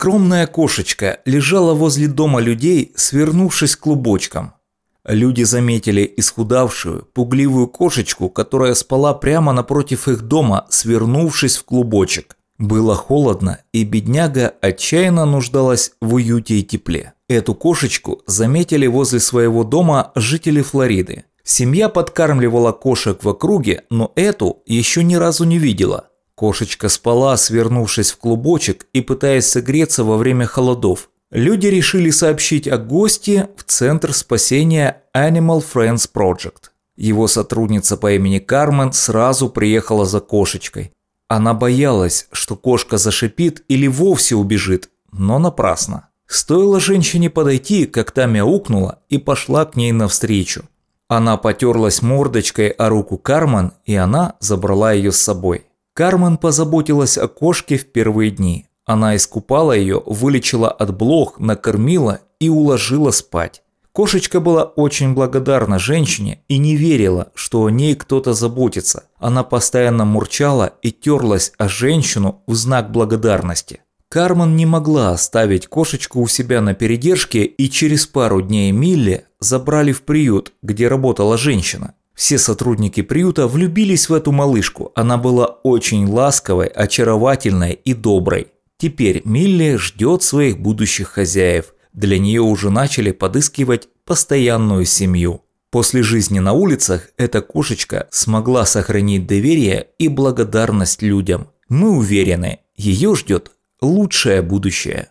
Скромная кошечка лежала возле дома людей, свернувшись клубочком. Люди заметили исхудавшую, пугливую кошечку, которая спала прямо напротив их дома, свернувшись в клубочек. Было холодно, и бедняга отчаянно нуждалась в уюте и тепле. Эту кошечку заметили возле своего дома жители Флориды. Семья подкармливала кошек в округе, но эту еще ни разу не видела. Кошечка спала, свернувшись в клубочек и пытаясь согреться во время холодов. Люди решили сообщить о гости в Центр спасения Animal Friends Project. Его сотрудница по имени Кармен сразу приехала за кошечкой. Она боялась, что кошка зашипит или вовсе убежит, но напрасно. Стоило женщине подойти, как та мяукнула и пошла к ней навстречу. Она потерлась мордочкой о руку Кармен, и она забрала ее с собой. Кармен позаботилась о кошке в первые дни. Она искупала ее, вылечила от блох, накормила и уложила спать. Кошечка была очень благодарна женщине и не верила, что о ней кто-то заботится. Она постоянно мурчала и терлась о женщину в знак благодарности. Кармен не могла оставить кошечку у себя на передержке и через пару дней Милли забрали в приют, где работала женщина. Все сотрудники приюта влюбились в эту малышку. Она была очень ласковой, очаровательной и доброй. Теперь Милли ждет своих будущих хозяев. Для нее уже начали подыскивать постоянную семью. После жизни на улицах эта кошечка смогла сохранить доверие и благодарность людям. Мы уверены, ее ждет лучшее будущее.